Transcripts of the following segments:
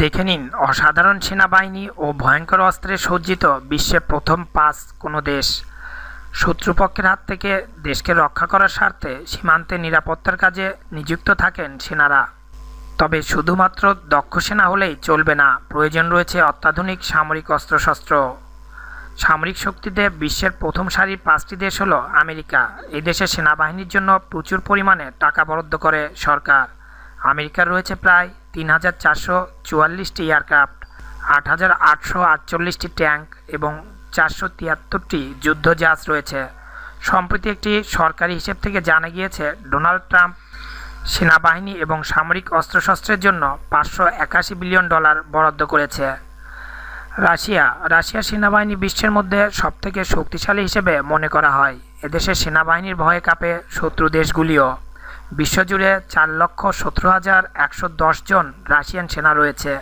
দেখে নিন অসাধারণ সেনাবাহিনী ও ভয়ঙ্কর অস্ত্রে সজ্জিত বিশ্বে প্রথম পাঁচ কোনো দেশ শত্রুপক্ষের হাত থেকে দেশকে রক্ষা করার স্বার্থে সীমান্তে নিরাপত্তার কাজে নিযুক্ত থাকেন সেনারা তবে শুধুমাত্র দক্ষ সেনা হলেই চলবে না প্রয়োজন রয়েছে অত্যাধুনিক সামরিক অস্ত্রশস্ত্র সামরিক শক্তিতে বিশ্বের প্রথম সারির পাঁচটি দেশ হলো আমেরিকা দেশের সেনাবাহিনীর জন্য প্রচুর পরিমাণে টাকা বরাদ্দ করে সরকার আমেরিকার রয়েছে প্রায় তিন হাজার চারশো চুয়াল্লিশটি এয়ারক্রাফট আট হাজার আটশো আটচল্লিশটি ট্যাঙ্ক এবং চারশো তিয়াত্তরটি যুদ্ধ জাহাজ রয়েছে সম্প্রতি একটি সরকারি হিসেব থেকে জানা গিয়েছে ডোনাল্ড ট্রাম্প সেনাবাহিনী এবং সামরিক অস্ত্রশস্ত্রের জন্য পাঁচশো একাশি বিলিয়ন ডলার বরাদ্দ করেছে রাশিয়া রাশিয়ার সেনাবাহিনী বিশ্বের মধ্যে সবথেকে শক্তিশালী হিসেবে মনে করা হয় এদেশের সেনাবাহিনীর ভয়ে কাঁপে শত্রু দেশগুলিও বিশ্বজুড়ে চার লক্ষ সতেরো হাজার একশো দশ জন রাশিয়ান সেনা রয়েছে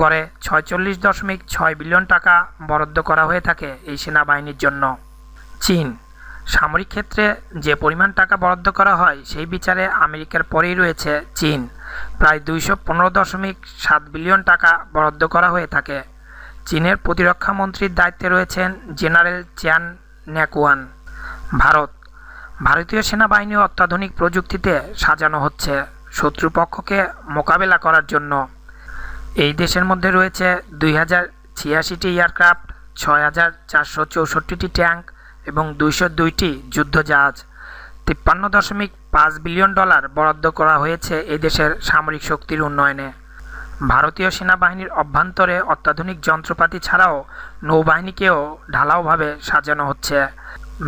গড়ে ছয়চল্লিশ দশমিক ছয় বিলিয়ন টাকা বরাদ্দ করা হয়ে থাকে এই সেনাবাহিনীর জন্য চীন সামরিক ক্ষেত্রে যে পরিমাণ টাকা বরাদ্দ করা হয় সেই বিচারে আমেরিকার পরেই রয়েছে চীন প্রায় দুইশো পনেরো দশমিক সাত বিলিয়ন টাকা বরাদ্দ করা হয়ে থাকে চীনের প্রতিরক্ষা মন্ত্রীর দায়িত্বে রয়েছেন জেনারেল চ্যান ন্যাকুয়ান ভারত ভারতীয় সেনাবাহিনী অত্যাধুনিক প্রযুক্তিতে সাজানো হচ্ছে শত্রুপক্ষকে মোকাবেলা করার জন্য এই দেশের মধ্যে রয়েছে দুই হাজার ছিয়াশিটি এয়ারক্রাফট ছয় হাজার চারশো চৌষট্টিটি ট্যাঙ্ক এবং দুইশো দুইটি যুদ্ধজাহাজ তিপ্পান্ন দশমিক পাঁচ বিলিয়ন ডলার বরাদ্দ করা হয়েছে এদেশের সামরিক শক্তির উন্নয়নে ভারতীয় সেনাবাহিনীর অভ্যন্তরে অত্যাধুনিক যন্ত্রপাতি ছাড়াও নৌবাহিনীকেও ঢালাওভাবে সাজানো হচ্ছে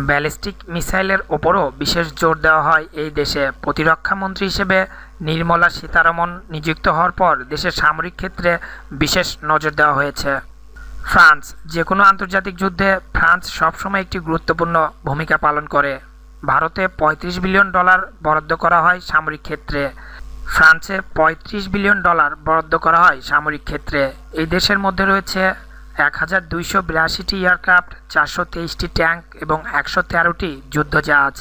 ব্যালিস্টিক মিসাইলের ওপরও বিশেষ জোর দেওয়া হয় এই দেশে প্রতিরক্ষা মন্ত্রী হিসেবে নির্মলা সীতারমন নিযুক্ত হওয়ার পর দেশের সামরিক ক্ষেত্রে বিশেষ নজর দেওয়া হয়েছে ফ্রান্স যে কোনো আন্তর্জাতিক যুদ্ধে ফ্রান্স সবসময় একটি গুরুত্বপূর্ণ ভূমিকা পালন করে ভারতে ৩৫ বিলিয়ন ডলার বরাদ্দ করা হয় সামরিক ক্ষেত্রে ফ্রান্সে ৩৫ বিলিয়ন ডলার বরাদ্দ করা হয় সামরিক ক্ষেত্রে এই দেশের মধ্যে রয়েছে এক হাজার দুইশো বিরাশিটি এয়ারক্রাফট চারশো তেইশটি ট্যাঙ্ক এবং একশো তেরোটি যুদ্ধজাহাজ